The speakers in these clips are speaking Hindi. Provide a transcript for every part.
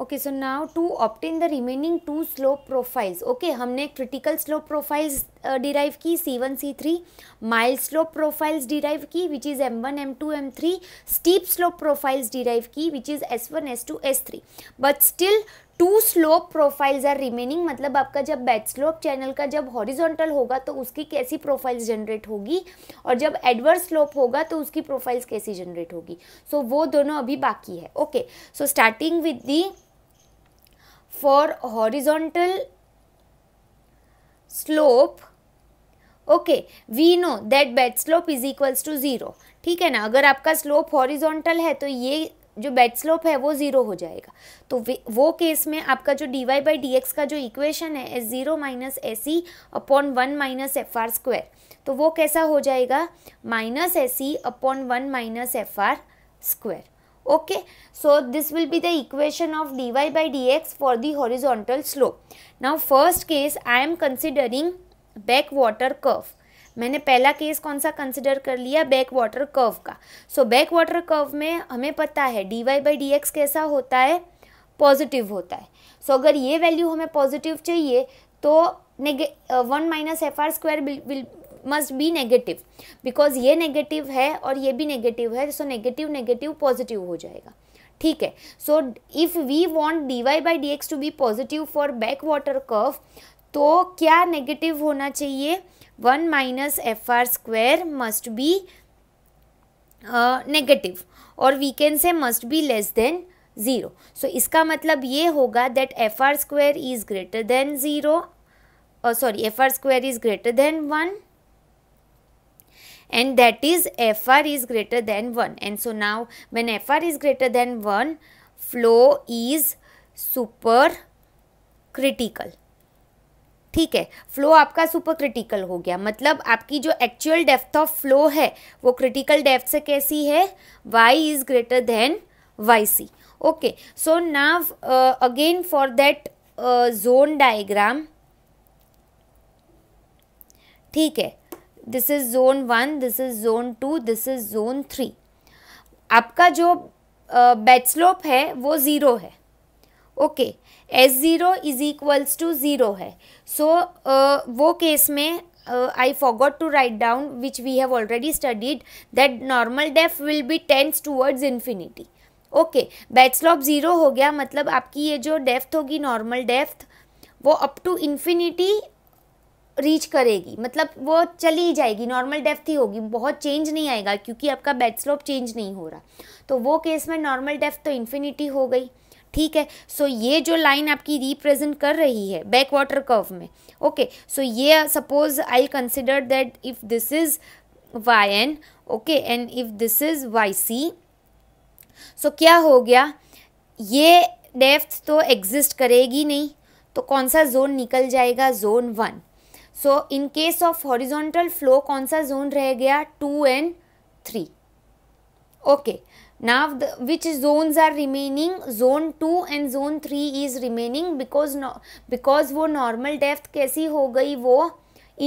Okay so now to obtain the remaining two slope profiles okay हमने क्रिटिकल स्लोप प्रोफाइल्स डिराइव की C one C three mild slope profiles derive की which is M one M two M three steep slope profiles derive की which is S one S two S three but still two slope profiles are remaining मतलब आपका जब बैच स्लोप चैनल का जब हॉरिजॉन्टल होगा तो उसकी कैसी प्रोफाइल्स जनरेट होगी और जब एडवर्स स्लोप होगा तो उसकी प्रोफाइल्स कैसी जनरेट होगी सो so, वो दोनों अभी बाकी है okay so starting with the for horizontal slope okay we know that bed slope is equals to zero ठीक है ना अगर आपका स्लोप हॉरिजॉन्टल है तो ये जो बेड स्लोप है वो ज़ीरो हो जाएगा तो वो केस में आपका जो D Y by D X का जो इक्वेशन है S zero minus A C upon one minus F R square तो वो कैसा हो जाएगा minus A C upon one minus F R square okay so this will be the equation of by D X for the horizontal slope now first case I am considering back water curve मैंने पहला केस कौन सा कंसिडर कर लिया बैक वाटर कर्व का सो बैक वाटर कर्व में हमें पता है D Y by D X कैसा होता है पॉजिटिव होता है सो so, अगर ये वैल्यू हमें पॉजिटिव चाहिए तो नेगे one minus F R square will must be negative because ये नेगेटिव है और ये भी नेगेटिव है सो नेगेटिव नेगेटिव पॉजिटिव हो जाएगा ठीक है so if we want D Y by D X to be positive for back water curve तो क्या नेगेटिव होना चाहिए one minus F R square must be negative और वीकेंड से must be less than zero so इसका मतलब ये होगा that F R square is greater than zero sorry F R square is greater than one and that is fr is greater than 1 and so now when fr is greater than 1 flow is super critical ठीक है फ्लो आपका सुपर क्रिटिकल हो गया मतलब आपकी जो एक्चुअल डेप्थ ऑफ फ्लो है वो क्रिटिकल डेप्थ से कैसी है Y is greater than Y C okay so now again for that zone diagram ठीक है this is zone one this is zone two this is zone three आपका जो बेचलोप uh, है वो ज़ीरो है okay okay. S zero is equals to zero है सो so, uh, वो केस में I forgot to write down which we have already studied that normal depth will be tense towards infinity okay bed slope zero हो गया मतलब आपकी ये जो डेफ्थ होगी नॉर्मल डेफ्थ वो अप टू इन्फिनिटी रीच करेगी मतलब वो चली ही जाएगी नॉर्मल डेफ्थ ही होगी बहुत चेंज नहीं आएगा क्योंकि आपका बेड स्लोप चेंज नहीं हो रहा तो वो केस में नॉर्मल डेफ्थ तो इन्फिनिटी हो गई ठीक है सो so ये जो लाइन आपकी रिप्रेजेंट कर रही है बैक वाटर कर्व में ओके सो ये suppose I consider that if this is Y N okay and if this is Y C so क्या हो गया ये डेफ्थ तो एग्जिस्ट करेगी नहीं तो कौन सा जोन निकल जाएगा zone one so in case of horizontal flow कौन सा जोन रह गया two and three okay now the, which zones are remaining zone 2 and zone 3 is remaining because no, because wo normal depth kaisi ho gayi wo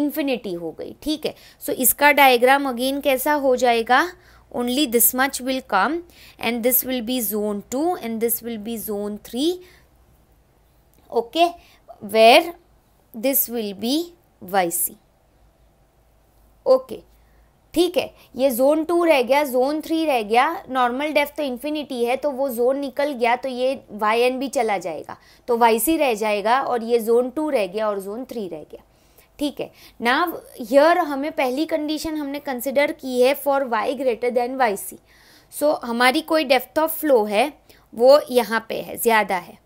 infinity ho gayi theek hai so iska diagram again kaisa ho jayega only this much will come and this will be zone 2 and this will be zone 3 okay where this will be yc okay ठीक है ये जोन टू रह गया जोन थ्री रह गया नॉर्मल डेफ तो इन्फिनिटी है तो वो जोन निकल गया तो ये वाई एन भी चला जाएगा तो वाई सी रह जाएगा और ये जोन टू रह गया और जोन थ्री रह गया ठीक है ना हियर हमें पहली कंडीशन हमने कंसिडर की है for Y greater than Y C so हमारी कोई डेफ्थ ऑफ फ्लो है वो यहाँ पे है ज़्यादा है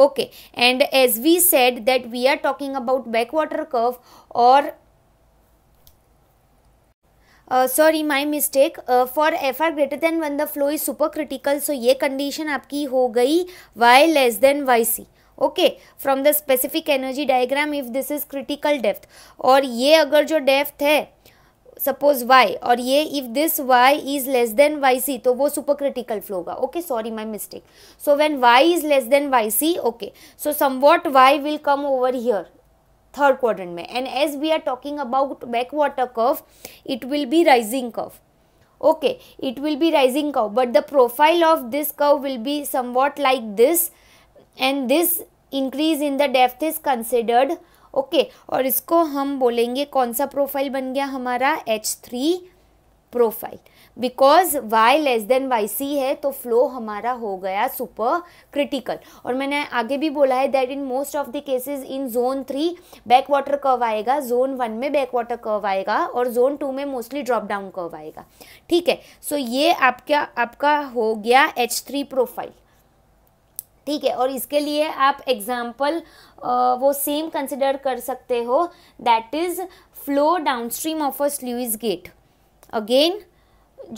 okay and as we said that we are talking about back water curve और sorry my mistake for F R greater than one the flow is super critical so ये कंडीशन आपकी हो गई Y less than Y C okay from the specific energy diagram if this is critical depth और ये अगर जो डेफ्थ है सपोज वाई और ये if this Y is less than Y C तो वो सुपर क्रिटिकल फ्लो होगा okay sorry my mistake so when Y is less than Y C okay so somewhat Y will come over here third quadrant में and as we are talking about back water curve it will be rising curve okay it will be rising curve but the profile of this curve will be some somewhat like this and this increase in the depth is considered okay और इसको हम बोलेंगे कौन सा प्रोफाइल बन गया हमारा H three profile because y less than Y C है तो फ्लो हमारा हो गया सुपर क्रिटिकल और मैंने आगे भी बोला है that in most of the cases in zone three back water curve आएगा जोन वन में बैक वाटर कर्व आएगा और जोन टू में मोस्टली ड्रॉप डाउन कर्व आएगा ठीक है सो so ये आपका आपका हो गया एच थ्री प्रोफाइल ठीक है और इसके लिए आप एग्जाम्पल वो सेम कंसिडर कर सकते हो that is flow downstream of a sluice gate again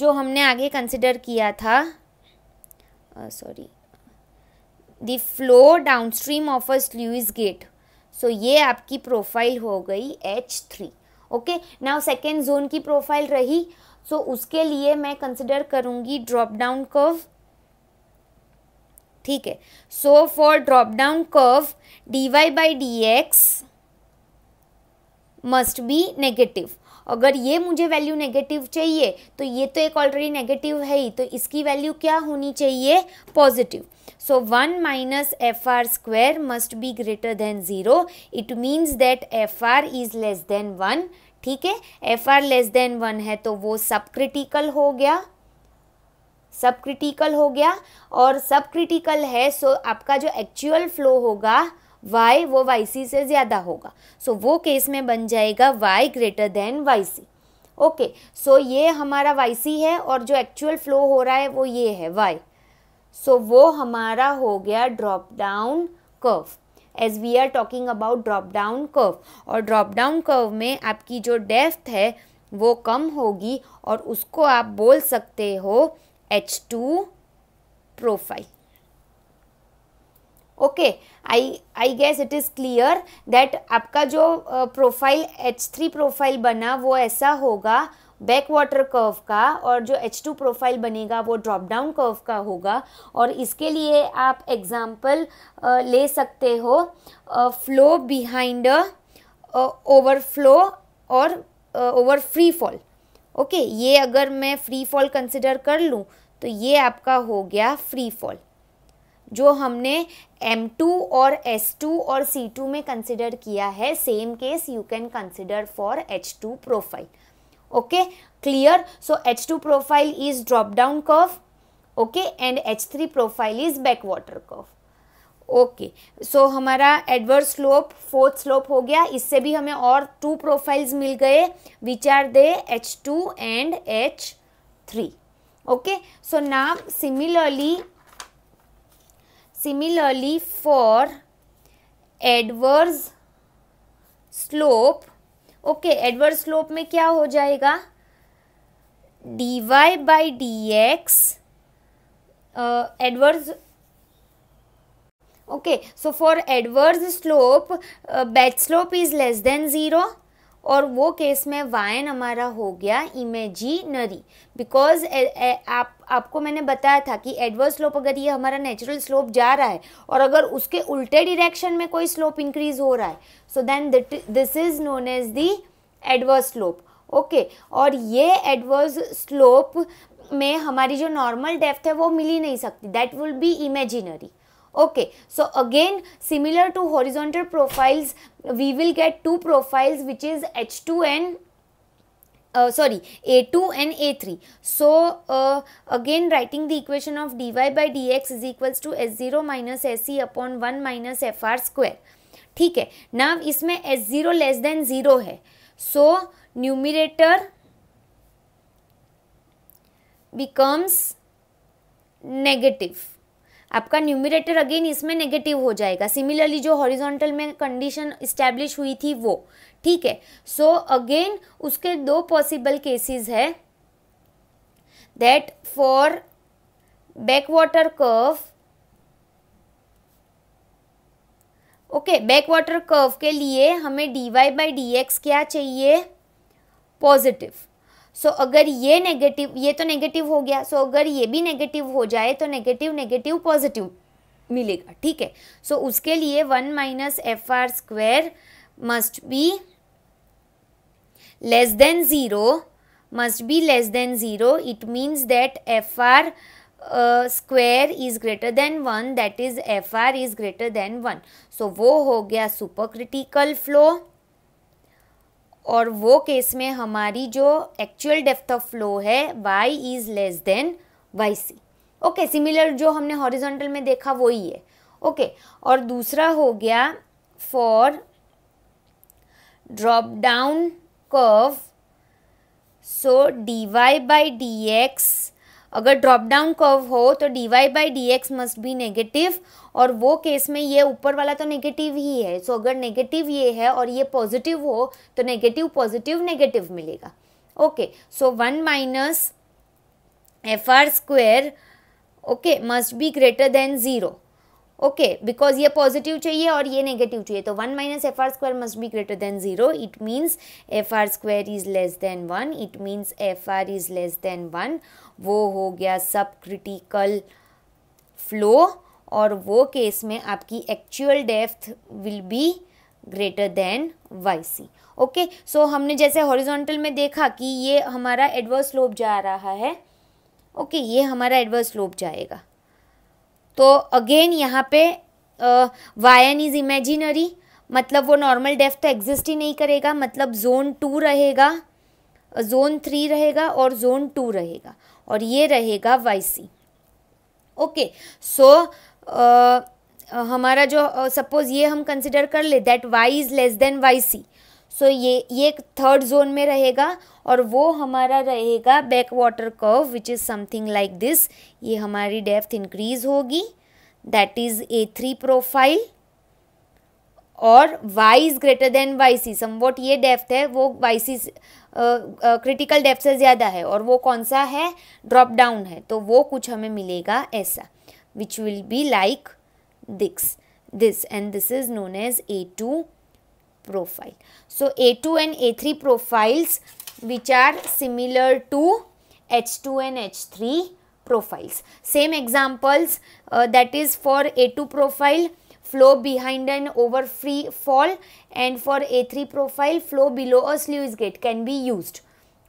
जो हमने आगे कंसिडर किया था sorry the flow stream of a sluice gate so ये आपकी प्रोफाइल हो गई H three okay now second zone की प्रोफाइल रही सो so उसके लिए मैं कंसिडर करूँगी ड्रॉप डाउन कर्व ठीक है so for drop down curve D Y by D X must be negative अगर ये मुझे वैल्यू नेगेटिव चाहिए तो ये तो एक ऑलरेडी नेगेटिव है ही तो इसकी वैल्यू क्या होनी चाहिए positive so one minus F R square must be greater than zero it means that F R is less than one ठीक है F R less than one है तो वो सब क्रिटिकल हो गया सब क्रिटिकल हो गया और सब क्रिटिकल है सो so आपका जो एक्चुअल फ्लो होगा वाई वो वाई सी से ज़्यादा होगा सो so, वो केस में बन जाएगा Y greater than Y C okay so ये हमारा वाई सी है और जो एक्चुअल फ्लो हो रहा है वो ये है वाई सो so, वो हमारा हो गया drop down curve as we are talking about drop down curve और ड्रॉप डाउन कर्व में आपकी जो डेफ्थ है वो कम होगी और उसको आप बोल सकते हो H two profile okay I I guess it is clear that आपका जो प्रोफाइल एच थ्री प्रोफाइल बना वो ऐसा होगा बैक वाटर कर्व का और जो एच टू प्रोफाइल बनेगा वो ड्रॉप डाउन कर्व का होगा और इसके लिए आप एग्जाम्पल ले सकते हो फ्लो बिहाइंड ओवरफ्लो और ओवर फ्री फॉल ओके ये अगर मैं फ्री फॉल कंसिडर कर लूँ तो ये आपका हो गया फ्री फॉल जो हमने M2 और S2 और C2 में कंसिडर किया है same case you can consider for H2 profile okay clear so H2 profile is drop down curve okay and H3 profile is back water curve okay so हमारा एडवर्स स्लोप फोर्थ स्लोप हो गया इससे भी हमें और टू प्रोफाइल्स मिल गए which are they H two and H three okay so नाम similarly Similarly, for adverse slope okay adverse slope में क्या हो जाएगा D Y by D X adverse okay so for adverse slope uh, bed slope is less than 0 और वो केस में वायन हमारा हो गया इमेजिनरी बिकॉज आप आपको मैंने बताया था कि एडवर्स स्लोप अगर ये हमारा नेचुरल स्लोप जा रहा है और अगर उसके उल्टे डिरेक्शन में कोई स्लोप इंक्रीज हो रहा है so then this is known as the adverse slope okay और ये एडवर्स स्लोप में हमारी जो नॉर्मल डेप्थ है वो मिल ही नहीं सकती that will be imaginary okay so again similar to horizontal profiles we will get two profiles which is h2 and uh, sorry a2 and a3 so uh, again writing the equation of dy by dx is equals to s0 minus se upon 1 minus fr square ठीक है नाव इसमें S zero less than zero है सो न्यूमिरेटर बिकम्स नेगेटिव आपका न्यूमिरेटर अगेन इसमें नेगेटिव हो जाएगा सिमिलरली जो हॉरिजॉन्टल में कंडीशन इस्टेब्लिश हुई थी वो ठीक है सो अगेन उसके दो पॉसिबल केसेस है that for back water curve okay back water curve के लिए हमें डी वाई बाई क्या चाहिए पॉजिटिव सो so, अगर ये नेगेटिव ये तो नेगेटिव हो गया सो so, अगर ये भी नेगेटिव हो जाए तो नेगेटिव नेगेटिव पॉजिटिव मिलेगा ठीक है सो so, उसके लिए one minus F R square must be less than zero must be less than zero it means that F R square is greater than one that is F R is greater than one so वो हो गया सुपर क्रिटिकल फ्लो और वो केस में हमारी जो एक्चुअल डेप्थ ऑफ फ्लो है Y is less than Y C okay similar जो हमने हॉरिजॉन्टल में देखा वही है ओके okay, और दूसरा हो गया for drop down curve so D Y by D X अगर ड्रॉप डाउन कर्व हो तो D Y by D X must be negative और वो केस में ये ऊपर वाला तो नेगेटिव ही है सो so, अगर नेगेटिव ये है और ये पॉजिटिव हो तो नेगेटिव पॉजिटिव नेगेटिव मिलेगा okay so one minus F R square okay must be greater than zero okay because ये पॉजिटिव चाहिए और ये नेगेटिव चाहिए तो one minus F R square must be greater than zero it means F R square is less than one it means F R is less than one वो हो गया सब क्रिटिकल फ्लो और वो केस में आपकी actual depth will be greater than Y C okay so हमने जैसे हॉरिजॉन्टल में देखा कि ये हमारा एडवर्स स्लोप जा रहा है ओके okay, ये हमारा एडवर्स स्लोप जाएगा तो अगेन यहाँ पे वायन इज़ इमेजिनरी मतलब वो नॉर्मल डेफ तो एग्जिस्ट ही नहीं करेगा मतलब जोन टू रहेगा जोन थ्री रहेगा और जोन टू रहेगा और ये रहेगा वाईसी ओके सो हमारा जो सपोज uh, ये हम कंसिडर कर ले that Y is less than Y C so ये ये थर्ड जोन में रहेगा और वो हमारा रहेगा back water curve which is something like this ये हमारी डेप्थ इंक्रीज होगी that is A three profile और Y is greater than Y C somewhat ये डेप्थ है वो वाई सी क्रिटिकल डेप्थ से ज़्यादा है और वो कौन सा है ड्रॉप डाउन है तो वो कुछ हमें मिलेगा ऐसा विच विल बी लाइक दिक्स this and this is known as A two profile. So, A2 and A3 profiles which are similar to H2 and H3 profiles. Same examples uh, that is for A2 profile flow behind an over free fall and for A3 profile flow below a sluice gate can be used.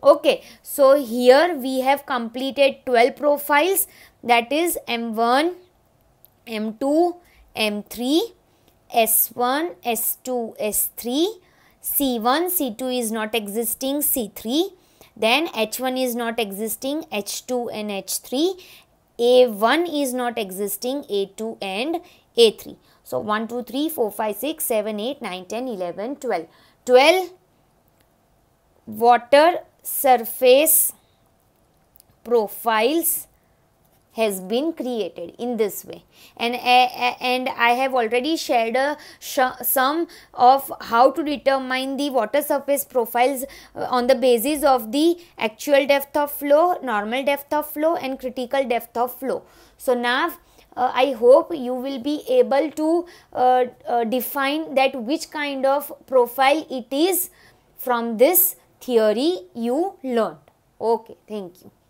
Okay, so here we have completed 12 profiles that is M1, M2, M3 S1, S2, S3, C1, C2 is not existing, C3, then H1 is not existing, H2 and H3, A1 is not existing, A2 and A3. So 1, 2, 3, 4, 5, 6, 7, 8, 9, 10, 11, 12. 12 water surface profiles has been created in this way and and i have already shared uh, some of how to determine the water surface profiles uh, on the basis of the actual depth of flow normal depth of flow and critical depth of flow so now uh, I hope you will be able to uh, uh, define that which kind of profile it is from this theory you learned. Okay, thank you.